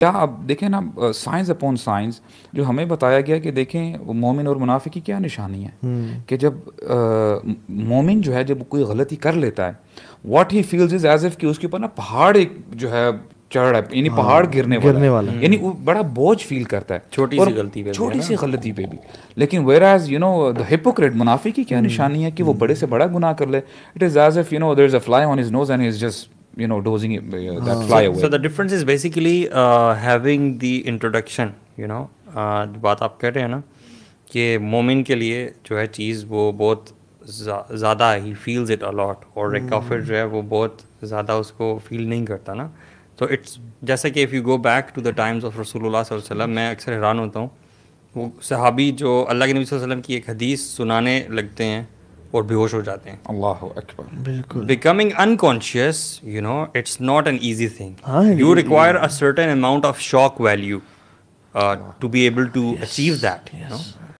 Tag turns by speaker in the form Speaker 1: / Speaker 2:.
Speaker 1: क्या आप देखें ना साइंस अपॉन साइंस जो हमें बताया गया कि देखें मोमिन और मुनाफे की क्या निशानी है हम्म। कि जब मोमिन जो है जब कोई गलती कर लेता है what he feels is as if कि उसके ऊपर ना पहाड़ एक जो है चढ़ रहा है यानी हाँ, पहाड़ गिरने गिरने वाला यानी वो बड़ा बोझ फील करता है छोटी सी गलती पे छोटी सी गलती पे भी लेकिन whereas you know the hypocrite मुनाफी की क्या हम्म। निशानी है कि वो हम्म। बड़े से बड़ा गुनाह कर ले it is as if you know there is a fly on his nose and is just you know dozing it, uh, ah. that fly away. So
Speaker 2: the difference is basically uh, having the introduction. You know, uh, बात आप कह रहे हैं ना कि मोमिन के लिए जो है चीज़ वो बहुत ज़्यादा ही फील्स इट अलॉट और एक काफिर hmm. जो है वो बहुत ज़्यादा उसको फील नहीं करता ना तो इट्स जैसे कि if you go back to the times of रसूलुल्लाह सल्लल्लाहु मैं अक्सर हैरान होता हूँ वो सहाबी जो अल्लाह के नबी वसल्लम की एक हदीस सुनाने लगते हैं और बेहोश हो जाते हैं अल्लाह अकबर बिल्कुल becoming unconscious you know it's not an easy thing you require a certain amount of shock value to be able to achieve
Speaker 3: that